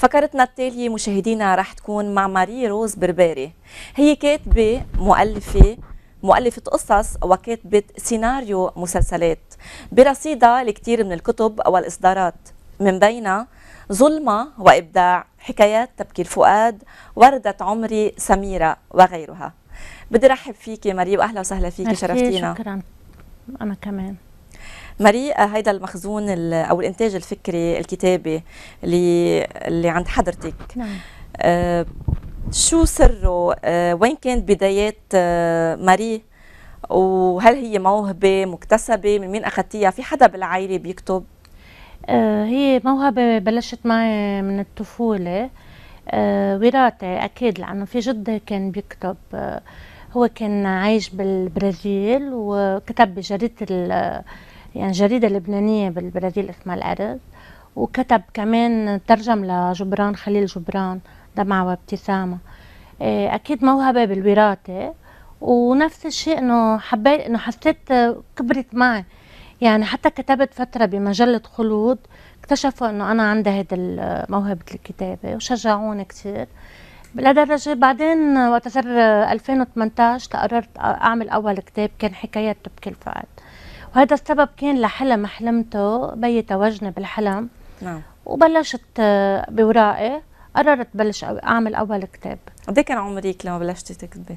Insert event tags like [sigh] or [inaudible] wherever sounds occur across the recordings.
فكرتنا التالية مشاهدينا رح تكون مع ماري روز برباري هي كاتبة مؤلفة مؤلفة قصص وكاتبة سيناريو مسلسلات برصيدها لكثير من الكتب والإصدارات من بينها ظلمة وإبداع حكايات تبكي الفؤاد وردة عمري سميرة وغيرها بدي رحب فيكي ماري وأهلا وسهلا فيكي شرفتينا شكرا أنا كمان ماري آه، هيدا المخزون او الانتاج الفكري الكتابي اللي اللي عند حضرتك نعم آه شو سره آه وين كانت بدايات آه ماري وهل هي موهبه مكتسبه من مين اخذتيها في حدا بالعائله بيكتب آه، هي موهبه بلشت معي من الطفوله آه، وراثه اكيد لانه في جدي كان بيكتب هو كان عايش بالبرازيل وكتب بجريده يعني جريدة لبنانية بالبرازيل اسمها الأرز وكتب كمان ترجم لجبران خليل جبران دمعة وابتسامة آه، أكيد موهبة بالوراثة ونفس الشيء إنه حبيت إنه حسيت كبرت معي يعني حتى كتبت فترة بمجلة خلود اكتشفوا إنه أنا عندي هيدا موهبة الكتابة وشجعوني كثير لدرجة بعدين وقت صار 2018 قررت أعمل أول كتاب كان حكايات تبكي الفؤاد وهذا السبب كان لحلم حلمته بي توجني بالحلم نعم وبلشت آه، بورائي قررت بلش اعمل اول كتاب قد إيه كان عمرك لما بلشتي تكتبي؟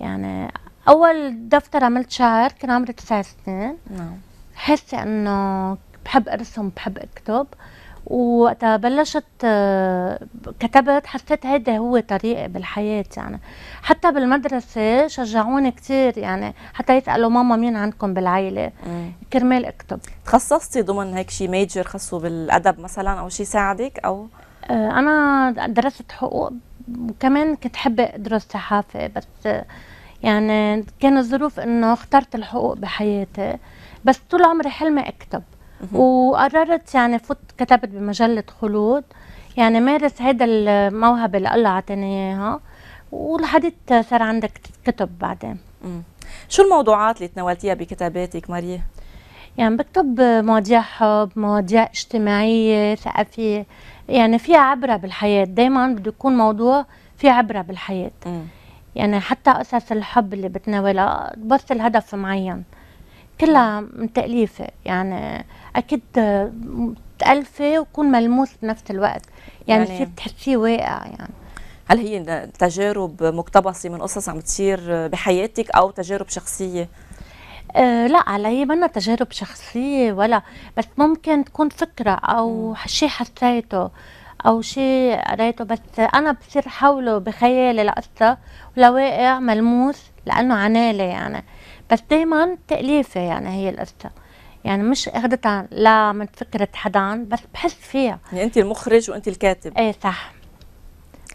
يعني اول دفتر عملت شعر كان عمري تسع سنين نعم حاسه انه بحب ارسم بحب اكتب ووقتها بلشت آه، كتبت حسيت هيدا هو طريقي بالحياة يعني حتى بالمدرسة شجعوني كثير يعني حتى يسألوا ماما مين عندكم بالعيلة كرمال اكتب تخصصتي ضمن هيك شي ميجر خصو بالأدب مثلا أو شي ساعدك أو آه، أنا درست حقوق وكمان كنت حابة أدرس صحافة بس آه، يعني كان الظروف إنه اخترت الحقوق بحياتي بس طول عمري حلمي أكتب وقررت يعني فوت كتبت بمجله خلود يعني مارس هيدا الموهبه اللي الله عطاني اياها ولحديت صار عندك كتب بعدين مم. شو الموضوعات اللي تناولتيها بكتاباتك ماريا؟ يعني بكتب مواضيع حب، مواضيع اجتماعية، ثقافية، يعني فيها عبرة بالحياة، دايما بده يكون موضوع في عبرة بالحياة. م. يعني حتى قصص الحب اللي بتناولها بس الهدف معين، كلها متأليفة يعني أكيد متألفة وكون ملموس بنفس الوقت يعني, يعني تحسيه واقع يعني هل هي تجارب مقتبسة من قصص عم تصير بحياتك أو تجارب شخصية؟ أه لا على هي منا تجارب شخصية ولا بس ممكن تكون فكرة أو شيء حسيته او شيء قريته بس انا بصير حوله بخيالي لقصة ولواقع ملموس لانه عنالي يعني بس دايما تأليفة يعني هي القصة يعني مش اخذتها لا من فكرة حدا بس بحس فيها يعني انت المخرج وانت الكاتب ايه صح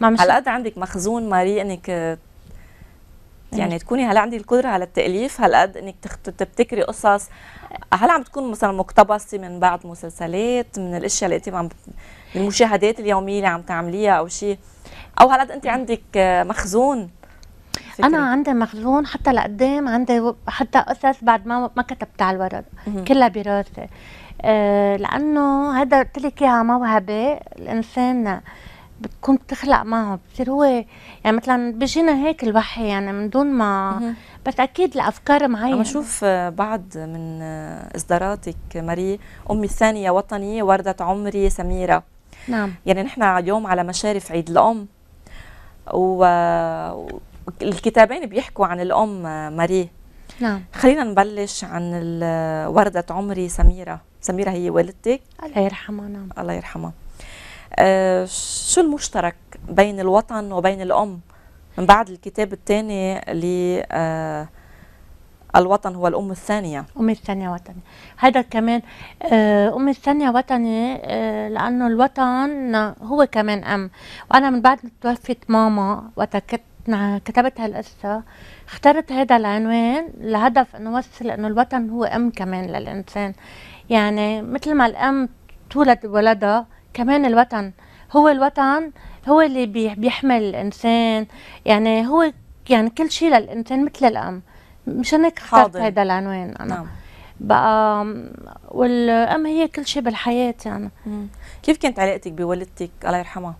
ما مش هل قد عندك مخزون ماري انك يعني تكوني هل عندي القدره على التاليف هل قد انك تبتكري قصص هل عم تكون مثلا مقتبسه من بعض مسلسلات من الاشياء اللي انت عم المشاهدات اليوميه اللي عم تعمليها او شيء او هل قد انت عندك آه، مخزون فكري. انا عندي مخزون حتى لقدام عندي حتى قصص بعد ما ما كتبتها على الورق كلها براسي آه لانه هذا قلت لك اياها موهبه الانسان بتكون بتخلق معه بصير هو يعني مثلا بيجينا هيك الوحي يعني من دون ما بس اكيد لافكار معينه عم نشوف بعض من اصداراتك ماري امي الثانيه وطني ورده عمري سميره نعم يعني نحن اليوم على مشارف عيد الام والكتابين بيحكوا عن الام ماري نعم خلينا نبلش عن ورده عمري سميره سميره هي والدتك الله يرحمها نعم الله يرحمها آه، شو المشترك بين الوطن وبين الأم من بعد الكتاب الثاني ل آه، الوطن هو الأم الثانية أم الثانية وطني هذا كمان آه، أم الثانية وطني لأنه الوطن هو كمان أم وأنا من بعد ما توفت ماما وقت كتبت هالقصة اخترت هذا العنوان لهدف أنه وصل أنه الوطن هو أم كمان للإنسان يعني مثل ما الأم تولد ولدها كمان الوطن هو الوطن هو اللي بيحمل الانسان يعني هو يعني كل شيء للانسان مثل الام مشان هيك اخترت هذا العنوان انا نعم. بقى والام هي كل شيء بالحياه يعني مم. كيف كانت علاقتك بوالدتك الله يرحمها؟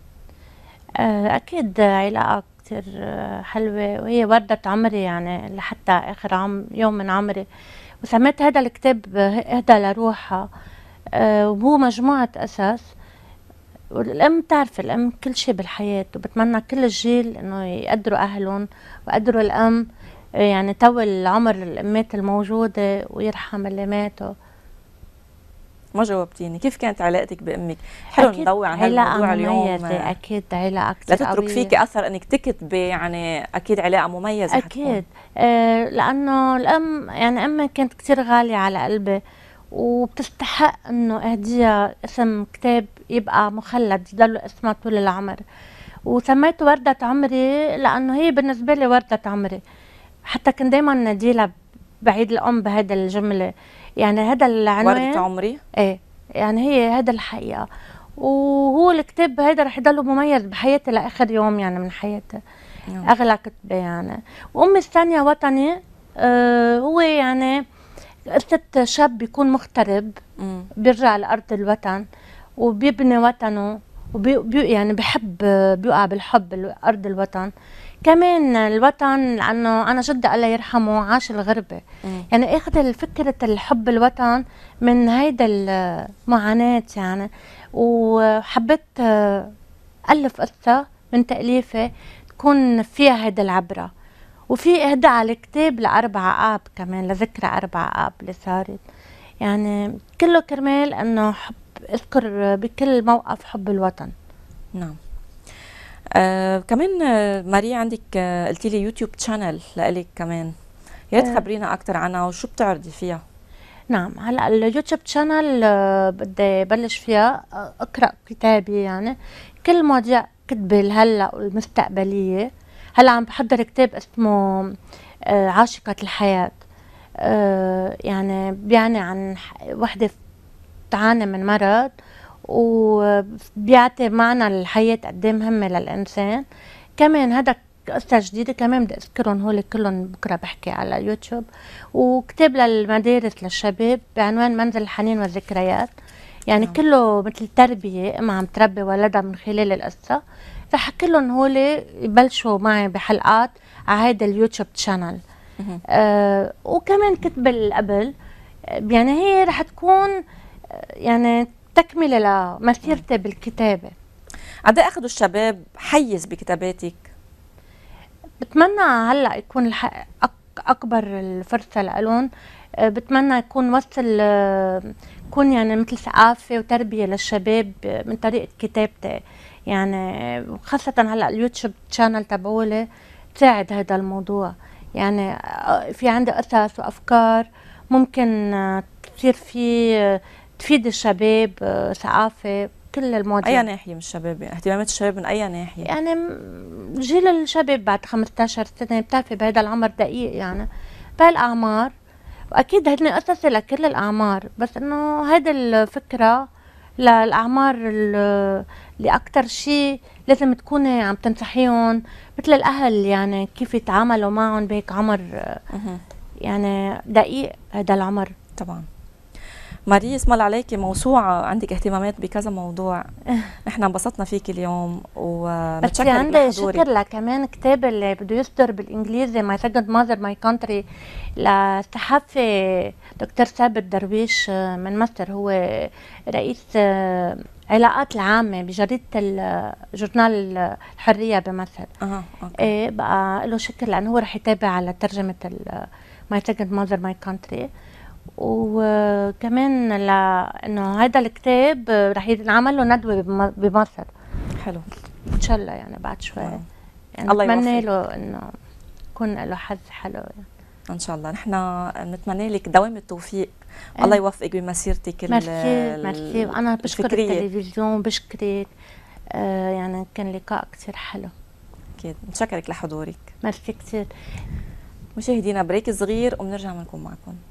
آه، اكيد علاقه كثير آه، حلوه وهي وردت عمري يعني لحتى اخر عم يوم من عمري وسميت هذا الكتاب اهدى لروحها آه، وهو مجموعه قصص والام بتعرف الام كل شيء بالحياه وبتمنى كل الجيل انه يقدروا اهلهم ويقدروا الام يعني طول العمر الامات الموجوده ويرحم اللي ماتوا ما جاوبتيني كيف كانت علاقتك بامك حلو نضوي عن هالموضوع اليوم اكيد علاقه كثير لا قوية. فيكي اثر انك تكتبي يعني اكيد علاقه مميزه اكيد آه لانه الام يعني امي كانت كثير غاليه على قلبي وبتستحق انه اهديها اسم كتاب يبقى مخلد يضل اسمها طول العمر وسميته وردة عمري لانه هي بالنسبة لي وردة عمري حتى كنت دايما ناديلها بعيد الام بهذا الجملة يعني هذا العنوان وردة عمري ايه يعني هي هذا الحقيقة وهو الكتاب هذا رح يضله مميز بحياتي لاخر يوم يعني من حياتي نعم. اغلى كتبه يعني وامي الثانيه وطني آه هو يعني قصة شاب بيكون مغترب بيرجع لأرض الوطن وبيبني وطنه وبي يعني بحب بيقع بالحب أرض الوطن كمان الوطن لأنه أنا جدي الله يرحمه عاش الغربة مم. يعني أخذ فكرة الحب الوطن من هيدا المعاناة يعني وحبيت آه، ألف قصة من تأليفي تكون فيها هيدا العبرة وفي اهدى على الكتاب لأربعة آب كمان لذكرى أربعة آب اللي صارت يعني كله كرمال أنه حب اذكر بكل موقف حب الوطن نعم آه كمان ماري ماريا عندك آه، قلتي لي يوتيوب تشانل لإلك كمان يا ريت آه. خبرينا اكثر عنها وشو بتعرضي فيها نعم هلا اليوتيوب تشانل آه، بدي بلش فيها اقرا كتابي يعني كل مواضيع كتبي هلا والمستقبليه هلا عم بحضر كتاب اسمه آه، عاشقة الحياة آه، يعني بيعني عن وحدة بتعاني من مرض وبيعطي معنى الحياة قد إيه مهمة للإنسان كمان هذا قصة جديدة كمان بدي أذكرهم هول كلهم بكرة بحكي على يوتيوب وكتاب للمدارس للشباب بعنوان منزل الحنين والذكريات يعني أوه. نعم. كله مثل تربية أم عم تربي ولدها من خلال القصة رح كلهم هول يبلشوا معي بحلقات على هذا اليوتيوب تشانل آه وكمان كتب قبل يعني هي رح تكون آه، يعني تكمله لمسيرتي بالكتابه قد ايه اخذوا الشباب حيز بكتاباتك بتمنى هلا يكون الحق اكبر الفرصه لهم آه، بتمنى يكون وصل آه، يكون يعني مثل ثقافه وتربيه للشباب من طريقه كتابتي يعني خاصة هلا اليوتيوب تشانل تبعولي تساعد هذا الموضوع يعني آه، في عندي قصص وافكار ممكن آه، تصير في آه، تفيد الشباب ثقافه كل المواضيع اي ناحيه من الشباب يعني اهتمامات الشباب من اي ناحيه يعني جيل الشباب بعد 15 سنه بتعرفي بهذا العمر دقيق يعني بهالاعمار واكيد هن قصصي لكل الاعمار بس انه هيدي الفكره للاعمار لاكثر شيء لازم تكوني عم تنصحيهم مثل الاهل يعني كيف يتعاملوا معهم بهيك عمر يعني دقيق هذا العمر طبعا ماري الله عليكي موسوعة عندك اهتمامات بكذا موضوع [laughs] نحن انبسطنا فيك اليوم وبتشكرك بس عندي شكر كمان كتاب اللي بده يصدر بالانجليزي ماي سكند ماذر ماي كونتري للصحفي دكتور ثابت درويش آه، من مصر هو رئيس آه، العلاقات العامه بجريده جورنال الحريه بمثل اها اوكي إيه بقى له شكل لانه هو رح يتابع على ترجمه ماي سكند ماذر ماي كونتري وكمان لانه هذا الكتاب رح ينعمل له ندوه بمصر حلو ان شاء الله يعني بعد شوي يعني الله بتمنى له انه يكون له حظ حلو يعني. ان شاء الله نحن بنتمنى لك دوام التوفيق أيه. الله يوفقك بمسيرتك ميرسي ميرسي وانا بشكر التلفزيون بشكرك آه يعني كان لقاء كثير حلو اكيد نشكرك لحضورك ميرسي كثير مشاهدينا بريك صغير وبنرجع بنكون معكم